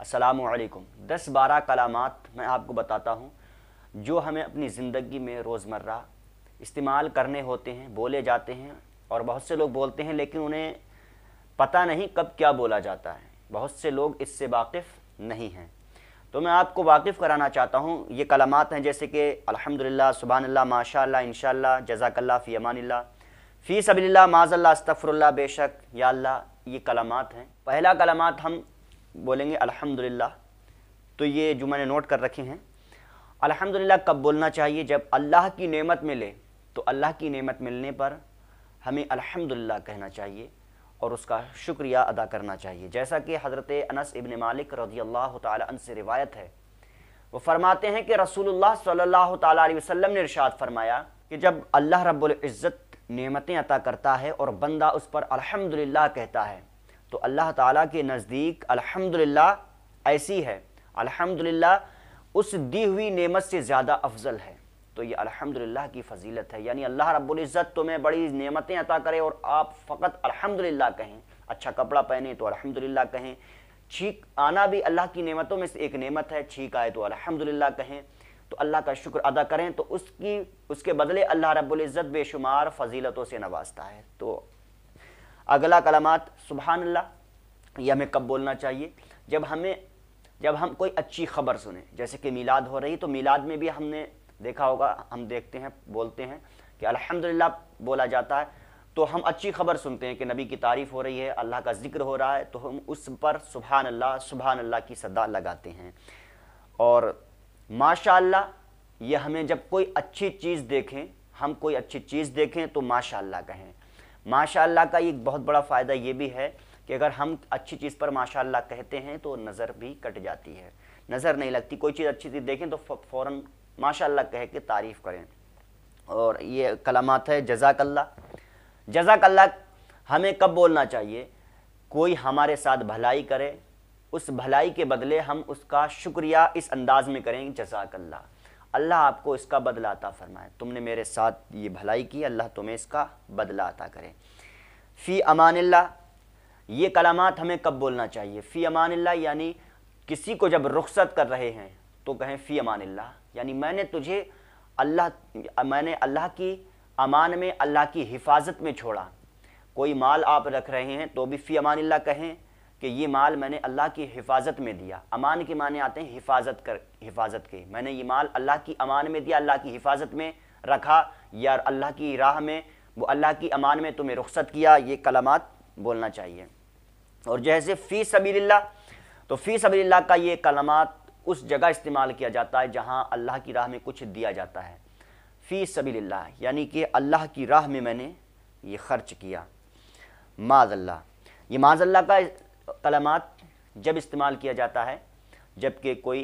असलकम दस बारह कलामात मैं आपको बताता हूँ जो हमें अपनी ज़िंदगी में रोज़मर्रा इस्तेमाल करने होते हैं बोले जाते हैं और बहुत से लोग बोलते हैं लेकिन उन्हें पता नहीं कब क्या बोला जाता है बहुत से लोग इससे वाकिफ़ नहीं हैं तो मैं आपको वाकिफ़ कराना चाहता हूँ ये कलामात हैं जैसे कि अलहमदिल्ला सुबहानल्ला माशा इनशा जजाकल्ला फ़ी अमानल्ला फ़ी सबल्ला माजल्ला अस्तफ़रल्ला बेशक या ये कलामात हैं पहला कलामात हम बोलेंगे अल्हम्दुलिल्लाह तो ये जो मैंने नोट कर रखे हैं अल्हम्दुलिल्लाह कब बोलना चाहिए जब अल्लाह की नेमत मिले तो अल्लाह की नेमत मिलने पर हमें अल्हम्दुलिल्लाह कहना चाहिए और उसका शुक्रिया अदा करना चाहिए जैसा कि हज़रत अनस इबन मालिक रजी अल्लाह तन से रिवायत है वो फरमाते हैं कि रसूलुल्लाह सल्लल्लाहु अलैहि वसल्लम ने इरशाद फरमाया कि जब अल्लाह रब्बुल इज़्ज़त नेमतें अता करता है और बंदा उस पर अल्हम्दुलिल्लाह कहता है तो अल्लाह ताला के नज़दीक अल्हम्दुलिल्लाह ऐसी है अल्हम्दुलिल्लाह उस दी हुई नेमत से ज़्यादा अफजल है तो ये अल्हम्दुलिल्लाह की फजीलत है यानी अल्लाह रब्बुल इज़्ज़त तुम्हें बड़ी नेमतें अता करे और आप फ़कत अल्हम्दुलिल्लाह कहें अच्छा कपड़ा पहने तो अल्हम्दुलिल्लाह कहें छींक आना भी अल्लाह की नेमतों में से एक नेमत है छींक आए तो अल्हम्दुलिल्लाह कहें तो अल्लाह का शुक्र अदा करें तो उसकी उसके बदले अल्लाह रब्बुल इज़्ज़त बेशुमार फजीलतों से नवाजता है तो अगला कलमात सुबहान अल्लाह यह हमें कब बोलना चाहिए जब हमें जब हम कोई अच्छी खबर सुने जैसे कि मिलाद हो रही तो मिलाद में भी हमने देखा होगा हम देखते हैं बोलते हैं कि अल्हम्दुलिल्लाह बोला जाता है तो हम अच्छी खबर सुनते हैं कि नबी की तारीफ़ हो रही है अल्लाह का जिक्र हो रहा है तो हम उस पर सुबहान अल्लाह सुबहान अल्लाह की सदा लगाते हैं और माशा ये हमें जब कोई अच्छी चीज़ देखें हम कोई अच्छी चीज़ देखें तो माशा कहें माशाल्लाह का एक बहुत बड़ा फ़ायदा ये भी है कि अगर हम अच्छी चीज़ पर माशाल्लाह कहते हैं तो नज़र भी कट जाती है नज़र नहीं लगती कोई चीज़ अच्छी चीज़ देखें तो फ़ौर माशा कह के तारीफ़ करें और ये कलामत है जजाकल्ला जजाकल्ला हमें कब बोलना चाहिए कोई हमारे साथ भलाई करे उस भलाई के बदले हम उसका शुक्रिया इस अंदाज़ में करें जजाकल्ला अल्लाह आपको इसका बदला अता फरमाए तुमने मेरे साथ ये भलाई की अल्लाह तुम्हें इसका बदला अता करे फ़ी अमान ये कलामत हमें कब बोलना चाहिए फ़ी अमान यानी किसी को जब रुख्सत कर रहे हैं तो कहें फ़ी अमान यानी मैंने तुझे अल्लाह मैंने अल्लाह की अमान में अल्लाह की हिफाजत में छोड़ा कोई माल आप रख रहे हैं तो भी फ़ी अमान कहें कि ये माल मैंने अल्लाह की हिफाजत में दिया अमान के माने आते हैं हिफाजत कर हिफाजत के मैंने ये माल अल्लाह की अमान में दिया अल्लाह की हिफाजत में रखा या अल्लाह की राह में वो अल्लाह की अमान में तुम्हें रुख्सत किया ये कलामात बोलना चाहिए और जैसे फ़ी सबील्ला तो फ़ी सबील्ला का ये कलामात उस जगह इस्तेमाल किया जाता है जहाँ अल्लाह की राह में कुछ दिया जाता है फ़ी सबील्ला यानी कि अल्लाह की राह में मैंने ये खर्च किया माज अल्लाह ये माज अल्लाह का कलमात जब इस्तेमाल किया जाता है जबकि कोई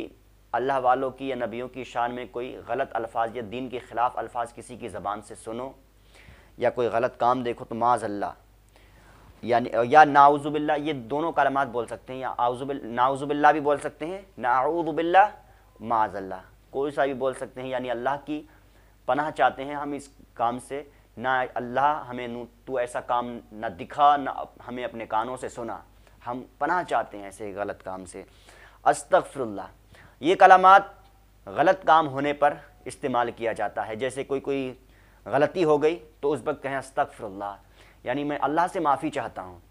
अल्लाह वालों की या नबियों की शान में कोई गलत अल्फाज या दीन के ख़िलाफ़ अल्फाज किसी की ज़बान से सुनो या कोई गलत काम देखो तो माज़ अल्लाह यानी या नाउज़ुबिल्ला ये दोनों कलमात बोल सकते हैं या आउज़ुबिल नाउज़ुबिल्ला भी बोल सकते हैं नाउज़ुबिल्ला अल्लाह कोई सा भी बोल सकते हैं यानी अल्लाह की पनाह चाहते हैं हम इस काम से ना अल्लाह हमें तू ऐसा काम ना दिखा ना हमें अपने कानों से सुना हम पना चाहते हैं ऐसे गलत काम से अस्तफ़रल्ला ये कलामात गलत काम होने पर इस्तेमाल किया जाता है जैसे कोई कोई गलती हो गई तो उस वक्त कहें अस्तफ़रल्ला यानी मैं अल्लाह से माफ़ी चाहता हूँ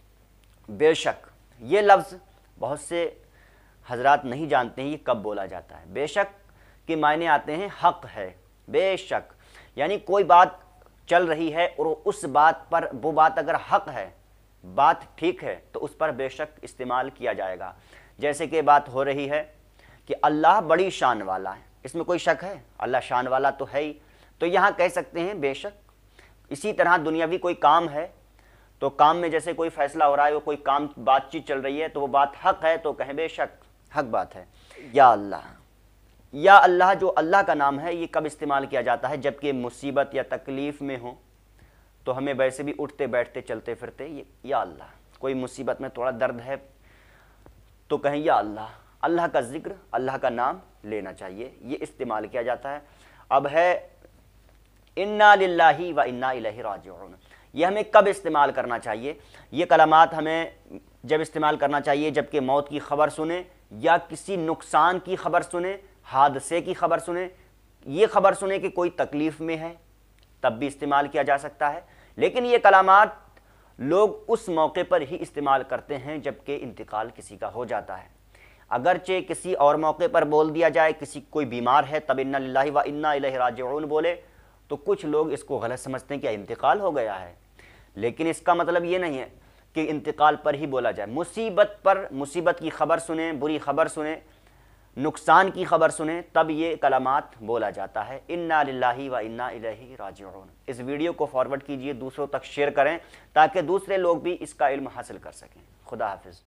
बेशक ये लफ्ज़ बहुत से हजरात नहीं जानते हैं ये कब बोला जाता है बेशक के मायने आते हैं हक है बेशक यानी कोई बात चल रही है और उस बात पर वो बात अगर हक है बात ठीक है तो उस पर बेशक इस्तेमाल किया जाएगा जैसे कि बात हो रही है कि अल्लाह बड़ी शान वाला है इसमें कोई शक है अल्लाह शान वाला तो है ही तो यहाँ कह सकते हैं बेशक इसी तरह दुनियावी कोई काम है तो काम में जैसे कोई फैसला हो रहा है वो कोई काम बातचीत चल रही है तो वो बात हक है तो कहें बेशक हक बात है या अल्लाह या अल्लाह जो अल्लाह का नाम है ये कब इस्तेमाल किया जाता है जबकि मुसीबत या तकलीफ़ में हो तो हमें वैसे भी उठते बैठते चलते फिरते या अल्लाह कोई मुसीबत में थोड़ा दर्द है तो कहें या अल्लाह अल्लाह का जिक्र अल्लाह का नाम लेना चाहिए ये इस्तेमाल किया जाता है अब है इन्ना लाही व इन्ना राज ये हमें कब इस्तेमाल करना चाहिए ये कलामात हमें जब इस्तेमाल करना चाहिए जबकि मौत की खबर सुने या किसी नुकसान की खबर सुने हादसे की खबर सुने ये खबर सुने कि कोई तकलीफ़ में है तब भी इस्तेमाल किया जा सकता है लेकिन ये कलामात लोग उस मौके पर ही इस्तेमाल करते हैं जबकि इंतकाल किसी का हो जाता है अगरचे किसी और मौके पर बोल दिया जाए किसी कोई बीमार है तब इन्ना लाही व इन्ना राज बोले तो कुछ लोग इसको गलत समझते हैं कि इंतकाल हो गया है लेकिन इसका मतलब ये नहीं है कि इंतकाल पर ही बोला जाए मुसीबत पर मुसीबत की खबर सुने बुरी खबर सुने नुकसान की खबर सुने तब ये कलामात बोला जाता है इन्ना लाही व इन्ना राजन इस वीडियो को फॉरवर्ड कीजिए दूसरों तक शेयर करें ताकि दूसरे लोग भी इसका इल्म हासिल कर सकें खुदा हाफिज़